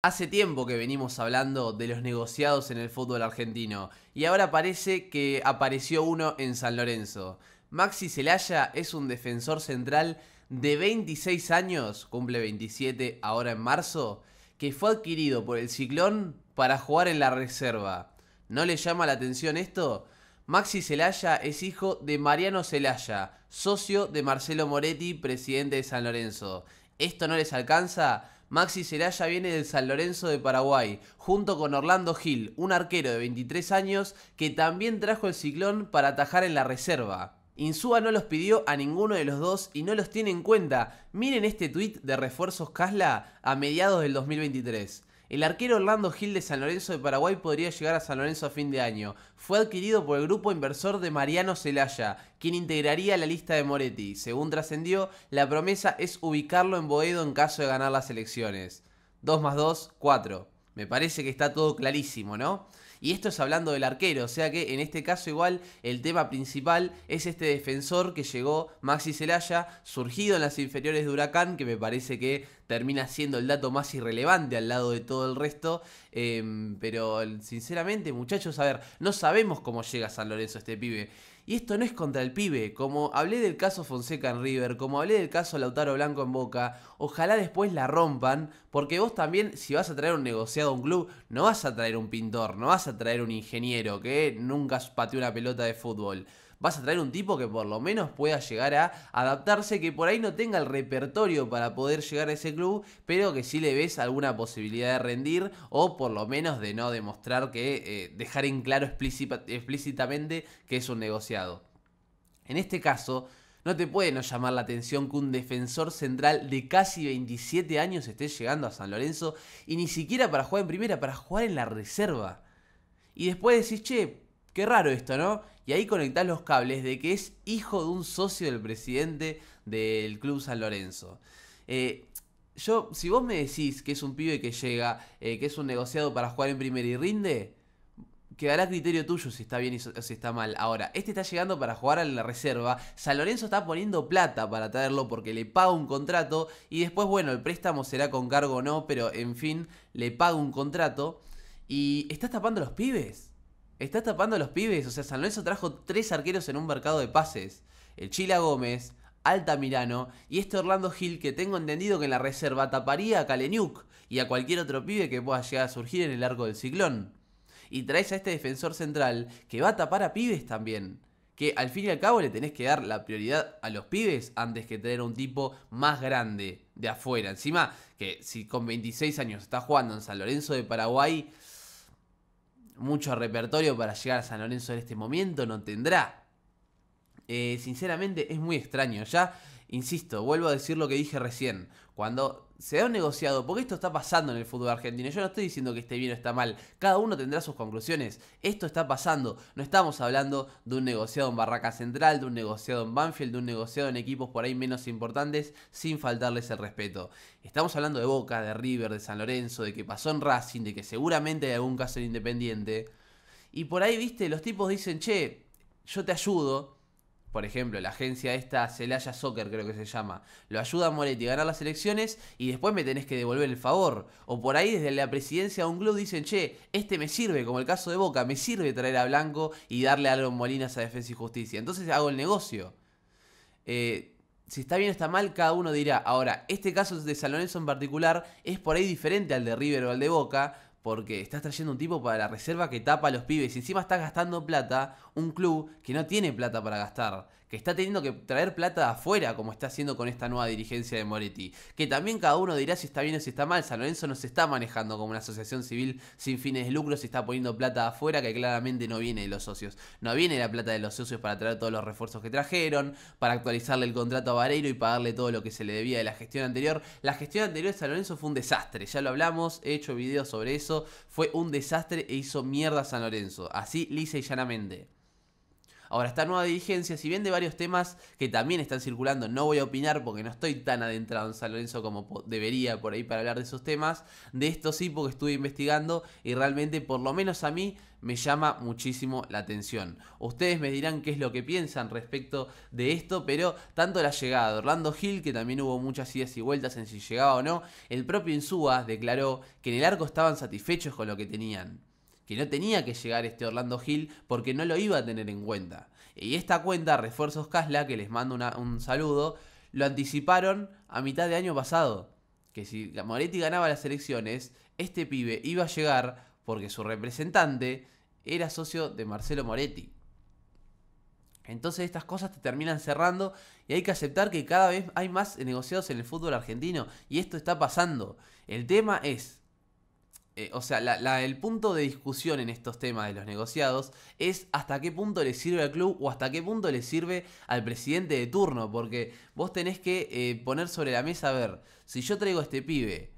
Hace tiempo que venimos hablando de los negociados en el fútbol argentino y ahora parece que apareció uno en San Lorenzo. Maxi Celaya es un defensor central de 26 años, cumple 27 ahora en marzo, que fue adquirido por el Ciclón para jugar en la reserva. ¿No le llama la atención esto? Maxi Celaya es hijo de Mariano Celaya, socio de Marcelo Moretti, presidente de San Lorenzo. ¿Esto no les alcanza? Maxi Seraya viene del San Lorenzo de Paraguay, junto con Orlando Gil, un arquero de 23 años que también trajo el ciclón para atajar en la reserva. Insúa no los pidió a ninguno de los dos y no los tiene en cuenta. Miren este tuit de refuerzos Casla a mediados del 2023. El arquero Orlando Gil de San Lorenzo de Paraguay podría llegar a San Lorenzo a fin de año. Fue adquirido por el grupo inversor de Mariano Celaya, quien integraría la lista de Moretti. Según trascendió, la promesa es ubicarlo en Boedo en caso de ganar las elecciones. 2 más 2, 4. Me parece que está todo clarísimo, ¿no? Y esto es hablando del arquero, o sea que en este caso igual el tema principal es este defensor que llegó, Maxi Celaya, surgido en las inferiores de Huracán, que me parece que termina siendo el dato más irrelevante al lado de todo el resto. Em, pero sinceramente, muchachos, a ver, no sabemos cómo llega San Lorenzo este pibe. Y esto no es contra el pibe, como hablé del caso Fonseca en River, como hablé del caso Lautaro Blanco en Boca, ojalá después la rompan, porque vos también si vas a traer un negociado a un club, no vas a traer un pintor, no vas a traer un ingeniero que nunca pateó una pelota de fútbol vas a traer un tipo que por lo menos pueda llegar a adaptarse, que por ahí no tenga el repertorio para poder llegar a ese club, pero que sí le ves alguna posibilidad de rendir o por lo menos de no demostrar que eh, dejar en claro explícitamente que es un negociado. En este caso, no te puede no llamar la atención que un defensor central de casi 27 años esté llegando a San Lorenzo y ni siquiera para jugar en primera, para jugar en la reserva. Y después decís, che, Qué raro esto, ¿no? Y ahí conectás los cables de que es hijo de un socio del presidente del Club San Lorenzo. Eh, yo, si vos me decís que es un pibe que llega, eh, que es un negociado para jugar en primera y rinde, quedará criterio tuyo si está bien o si está mal. Ahora, este está llegando para jugar a la reserva. San Lorenzo está poniendo plata para traerlo porque le paga un contrato. Y después, bueno, el préstamo será con cargo o no, pero en fin, le paga un contrato. Y estás tapando los pibes. Estás tapando a los pibes. O sea, San Lorenzo trajo tres arqueros en un mercado de pases. El Chila Gómez, Altamirano y este Orlando Gil que tengo entendido que en la reserva taparía a Kaleniuk y a cualquier otro pibe que pueda llegar a surgir en el arco del ciclón. Y traes a este defensor central que va a tapar a pibes también. Que al fin y al cabo le tenés que dar la prioridad a los pibes antes que tener un tipo más grande de afuera. Encima, que si con 26 años está jugando en San Lorenzo de Paraguay, mucho repertorio para llegar a San Lorenzo en este momento, no tendrá. Eh, sinceramente es muy extraño, ya, insisto, vuelvo a decir lo que dije recién, cuando se da un negociado, porque esto está pasando en el fútbol argentino. Yo no estoy diciendo que esté bien o está mal, cada uno tendrá sus conclusiones. Esto está pasando, no estamos hablando de un negociado en Barraca Central, de un negociado en Banfield, de un negociado en equipos por ahí menos importantes, sin faltarles el respeto. Estamos hablando de Boca, de River, de San Lorenzo, de que pasó en Racing, de que seguramente hay algún caso en Independiente. Y por ahí, viste, los tipos dicen, che, yo te ayudo, por ejemplo, la agencia esta, Celaya Soccer creo que se llama, lo ayuda a Moretti a ganar las elecciones y después me tenés que devolver el favor. O por ahí desde la presidencia de un club dicen, che, este me sirve, como el caso de Boca, me sirve traer a Blanco y darle algo en Molinas a Defensa y Justicia. Entonces hago el negocio. Eh, si está bien o está mal, cada uno dirá. Ahora, este caso de San en particular es por ahí diferente al de River o al de Boca, porque estás trayendo un tipo para la reserva que tapa a los pibes y encima estás gastando plata, un club que no tiene plata para gastar que está teniendo que traer plata de afuera, como está haciendo con esta nueva dirigencia de Moretti. Que también cada uno dirá si está bien o si está mal. San Lorenzo no se está manejando como una asociación civil sin fines de lucro, se está poniendo plata de afuera que claramente no viene de los socios. No viene la plata de los socios para traer todos los refuerzos que trajeron, para actualizarle el contrato a Vareiro y pagarle todo lo que se le debía de la gestión anterior. La gestión anterior de San Lorenzo fue un desastre, ya lo hablamos, he hecho videos sobre eso. Fue un desastre e hizo mierda San Lorenzo, así lisa y llanamente. Ahora, esta nueva diligencia, si bien de varios temas que también están circulando, no voy a opinar porque no estoy tan adentrado en San Lorenzo como debería por ahí para hablar de esos temas, de esto sí porque estuve investigando y realmente por lo menos a mí me llama muchísimo la atención. Ustedes me dirán qué es lo que piensan respecto de esto, pero tanto la llegada de Orlando Gil, que también hubo muchas ideas y vueltas en si llegaba o no, el propio Insúa declaró que en el arco estaban satisfechos con lo que tenían que no tenía que llegar este Orlando Gil porque no lo iba a tener en cuenta. Y esta cuenta, Refuerzos Casla, que les mando un saludo, lo anticiparon a mitad de año pasado. Que si Moretti ganaba las elecciones, este pibe iba a llegar porque su representante era socio de Marcelo Moretti. Entonces estas cosas te terminan cerrando y hay que aceptar que cada vez hay más negociados en el fútbol argentino y esto está pasando. El tema es, eh, o sea, el punto de discusión en estos temas de los negociados es hasta qué punto le sirve al club o hasta qué punto le sirve al presidente de turno, porque vos tenés que eh, poner sobre la mesa, a ver, si yo traigo este pibe,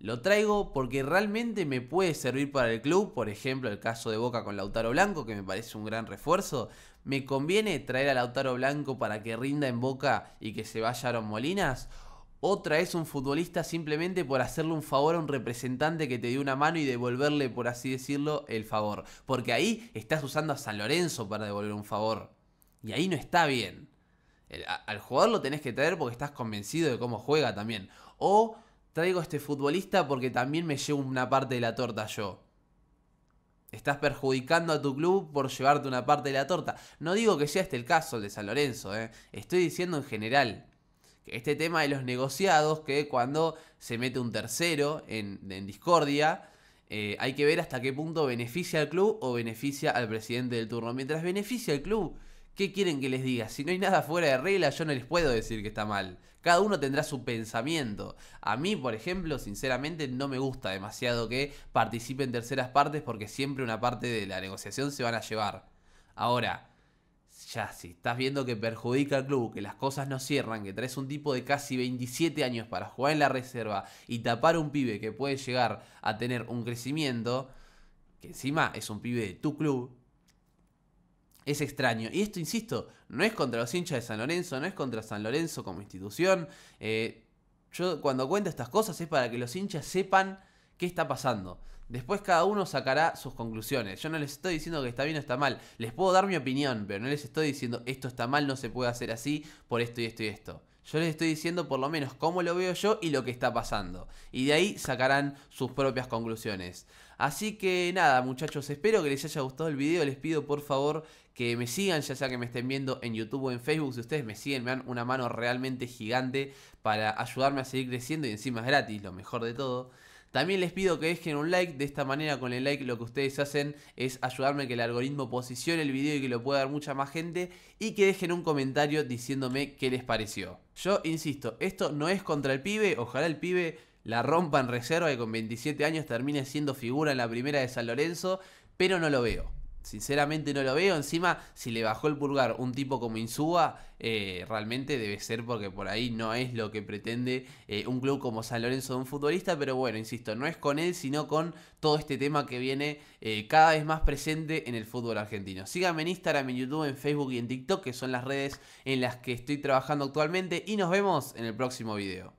lo traigo porque realmente me puede servir para el club, por ejemplo, el caso de Boca con Lautaro Blanco, que me parece un gran refuerzo, me conviene traer a Lautaro Blanco para que rinda en Boca y que se vaya a Molinas, otra es un futbolista simplemente por hacerle un favor a un representante que te dio una mano y devolverle, por así decirlo, el favor. Porque ahí estás usando a San Lorenzo para devolver un favor. Y ahí no está bien. al jugador lo tenés que traer porque estás convencido de cómo juega también. O traigo a este futbolista porque también me llevo una parte de la torta yo. Estás perjudicando a tu club por llevarte una parte de la torta. No digo que sea este el caso de San Lorenzo, ¿eh? estoy diciendo en general. Este tema de los negociados, que cuando se mete un tercero en, discordia, eh, hay que ver hasta qué punto beneficia al club o beneficia al presidente del turno. Mientras beneficia al club, ¿qué quieren que les diga? Si no hay nada fuera de regla, yo no les puedo decir que está mal. Cada uno tendrá su pensamiento. A mí, por ejemplo, sinceramente no me gusta demasiado que participen terceras partes porque siempre una parte de la negociación se van a llevar. Ahora, ya, si estás viendo que perjudica al club, que las cosas no cierran, que traes un tipo de casi 27 años para jugar en la reserva y tapar un pibe que puede llegar a tener un crecimiento, que encima es un pibe de tu club, es extraño. Y esto, insisto, no es contra los hinchas de San Lorenzo, no es contra San Lorenzo como institución. Eh, yo cuando cuento estas cosas es para que los hinchas sepan qué está pasando. Después cada uno sacará sus conclusiones. Yo no les estoy diciendo que está bien o está mal. Les puedo dar mi opinión, pero no les estoy diciendo esto está mal, no se puede hacer así, por esto y esto y esto. Yo les estoy diciendo por lo menos cómo lo veo yo y lo que está pasando. Y de ahí sacarán sus propias conclusiones. Así que nada, muchachos, espero que les haya gustado el video. Les pido por favor que me sigan, ya sea que me estén viendo en YouTube o en Facebook. Si ustedes me siguen, me dan una mano realmente gigante para ayudarme a seguir creciendo y encima es gratis, lo mejor de todo. También les pido que dejen un like, de esta manera con el like lo que ustedes hacen es ayudarme a que el algoritmo posicione el video y que lo pueda dar mucha más gente y que dejen un comentario diciéndome qué les pareció. Yo insisto, esto no es contra el pibe, ojalá el pibe la rompa en reserva y con 27 años termine siendo figura en la primera de San Lorenzo, pero no lo veo. Sinceramente no lo veo. Encima, si le bajó el pulgar un tipo como Insúa, eh, realmente debe ser porque por ahí no es lo que pretende eh, un club como San Lorenzo de un futbolista. Pero bueno, insisto, no es con él, sino con todo este tema que viene eh, cada vez más presente en el fútbol argentino. Síganme en Instagram, en YouTube, en Facebook y en TikTok, que son las redes en las que estoy trabajando actualmente. Y nos vemos en el próximo video.